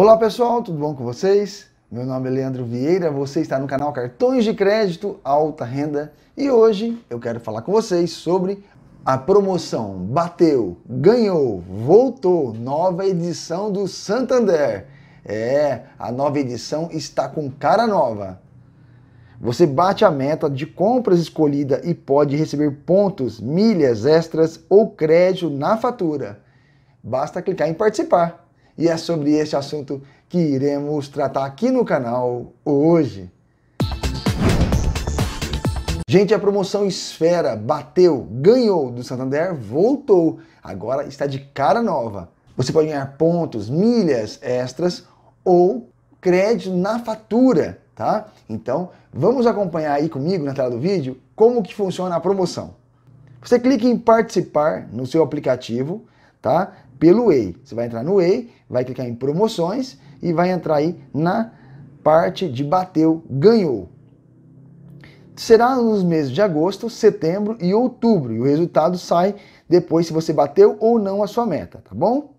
Olá pessoal, tudo bom com vocês? Meu nome é Leandro Vieira, você está no canal Cartões de Crédito Alta Renda e hoje eu quero falar com vocês sobre a promoção Bateu, Ganhou, Voltou, nova edição do Santander. É, a nova edição está com cara nova. Você bate a meta de compras escolhida e pode receber pontos, milhas extras ou crédito na fatura. Basta clicar em participar e é sobre este assunto que iremos tratar aqui no canal hoje. Gente, a promoção Esfera bateu, ganhou do Santander, voltou. Agora está de cara nova. Você pode ganhar pontos, milhas extras ou crédito na fatura, tá? Então, vamos acompanhar aí comigo na tela do vídeo como que funciona a promoção. Você clica em participar no seu aplicativo, tá? pelo EI. Você vai entrar no EI, vai clicar em promoções e vai entrar aí na parte de bateu, ganhou. Será nos meses de agosto, setembro e outubro. E o resultado sai depois se você bateu ou não a sua meta, tá bom?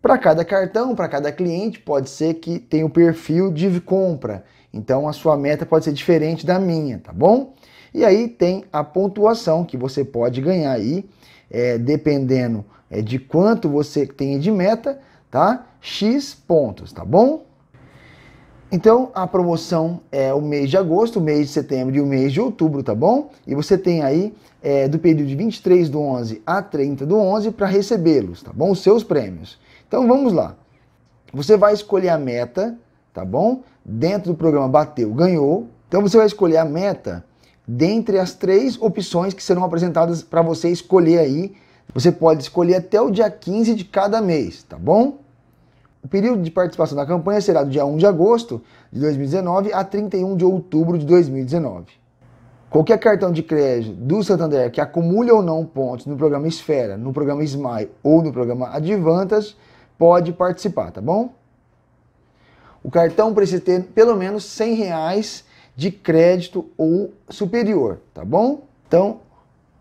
Para cada cartão, para cada cliente, pode ser que tenha o um perfil de compra. Então a sua meta pode ser diferente da minha, tá bom? E aí tem a pontuação que você pode ganhar aí é, dependendo é, de quanto você tem de meta, tá? X pontos, tá bom? Então a promoção é o mês de agosto, o mês de setembro e o mês de outubro, tá bom? E você tem aí é, do período de 23 do 11 a 30 do 11 para recebê-los, tá bom? Os seus prêmios. Então vamos lá. Você vai escolher a meta, tá bom? Dentro do programa Bateu, ganhou. Então você vai escolher a meta dentre as três opções que serão apresentadas para você escolher aí. Você pode escolher até o dia 15 de cada mês, tá bom? O período de participação da campanha será do dia 1 de agosto de 2019 a 31 de outubro de 2019. Qualquer cartão de crédito do Santander que acumule ou não pontos no programa Esfera, no programa Smile ou no programa Advantas pode participar, tá bom? O cartão precisa ter pelo menos 100 reais de crédito ou superior, tá bom? Então,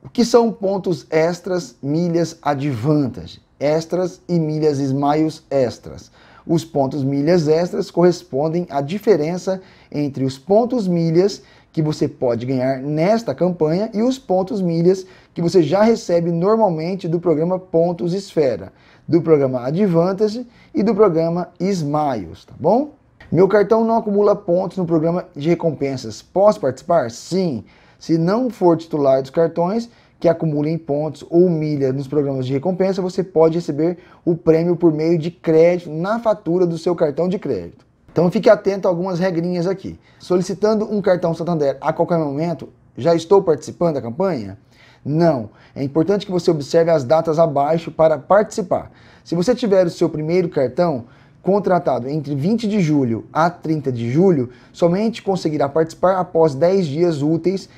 o que são pontos extras, milhas advantage, extras e milhas smiles extras? Os pontos milhas extras correspondem à diferença entre os pontos milhas que você pode ganhar nesta campanha e os pontos milhas que você já recebe normalmente do programa Pontos Esfera, do programa Advantage e do programa Smiles, tá bom? Meu cartão não acumula pontos no programa de recompensas. Posso participar? Sim. Se não for titular dos cartões que acumulem pontos ou milha nos programas de recompensa, você pode receber o prêmio por meio de crédito na fatura do seu cartão de crédito. Então fique atento a algumas regrinhas aqui. Solicitando um cartão Santander a qualquer momento, já estou participando da campanha? Não. É importante que você observe as datas abaixo para participar. Se você tiver o seu primeiro cartão, contratado entre 20 de julho a 30 de julho somente conseguirá participar após 10 dias úteis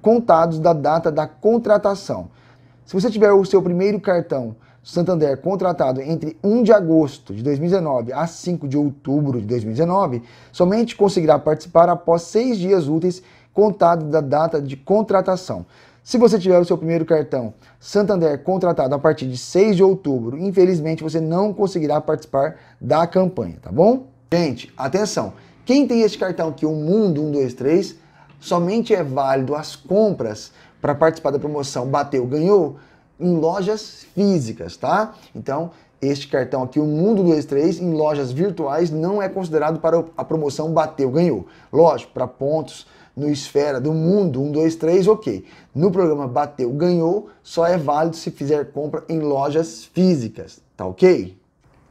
contados da data da contratação. Se você tiver o seu primeiro cartão Santander contratado entre 1 de agosto de 2019 a 5 de outubro de 2019, somente conseguirá participar após seis dias úteis contados da data de contratação. Se você tiver o seu primeiro cartão Santander contratado a partir de 6 de outubro, infelizmente você não conseguirá participar da campanha, tá bom? Gente, atenção! Quem tem este cartão aqui, o Mundo 123, somente é válido as compras para participar da promoção Bateu Ganhou em lojas físicas, tá? Então, este cartão aqui, o Mundo 23, em lojas virtuais, não é considerado para a promoção Bateu Ganhou. Lógico, para pontos no Esfera do Mundo, 1, 2, 3, ok. No programa Bateu, Ganhou, só é válido se fizer compra em lojas físicas, tá ok?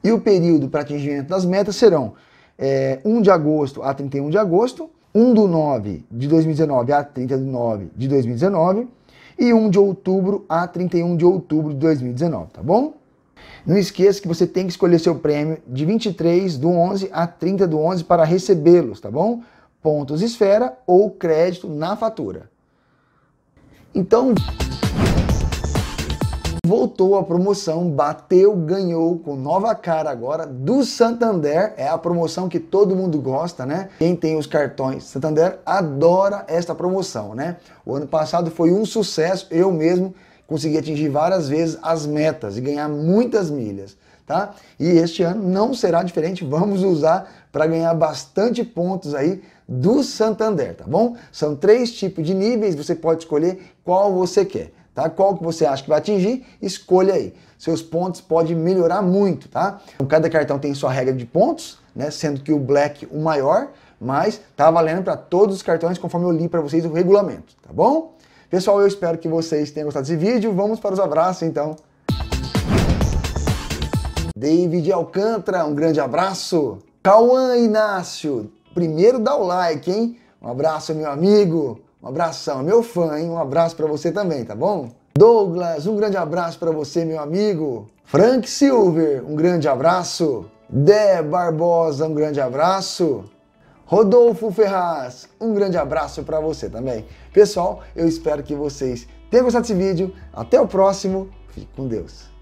E o período para atingimento das metas serão é, 1 de agosto a 31 de agosto, 1 do 9 de 2019 a 30 de 9 de 2019 e 1 de outubro a 31 de outubro de 2019, tá bom? Não esqueça que você tem que escolher seu prêmio de 23 do 11 a 30 do 11 para recebê-los, tá bom? pontos esfera ou crédito na fatura. Então, voltou a promoção, bateu, ganhou com nova cara agora do Santander. É a promoção que todo mundo gosta, né? Quem tem os cartões Santander adora esta promoção, né? O ano passado foi um sucesso, eu mesmo consegui atingir várias vezes as metas e ganhar muitas milhas tá? E este ano não será diferente, vamos usar para ganhar bastante pontos aí do Santander, tá bom? São três tipos de níveis, você pode escolher qual você quer, tá? Qual que você acha que vai atingir, escolha aí. Seus pontos podem melhorar muito, tá? Então, cada cartão tem sua regra de pontos, né? Sendo que o Black o maior, mas tá valendo para todos os cartões conforme eu li para vocês o regulamento, tá bom? Pessoal, eu espero que vocês tenham gostado desse vídeo. Vamos para os abraços, então. David Alcântara, um grande abraço. Cauã Inácio, primeiro dá o like, hein? Um abraço, meu amigo. Um abração, meu fã, hein? Um abraço para você também, tá bom? Douglas, um grande abraço para você, meu amigo. Frank Silver, um grande abraço. Dé Barbosa, um grande abraço. Rodolfo Ferraz, um grande abraço para você também. Pessoal, eu espero que vocês tenham gostado desse vídeo. Até o próximo. Fique com Deus.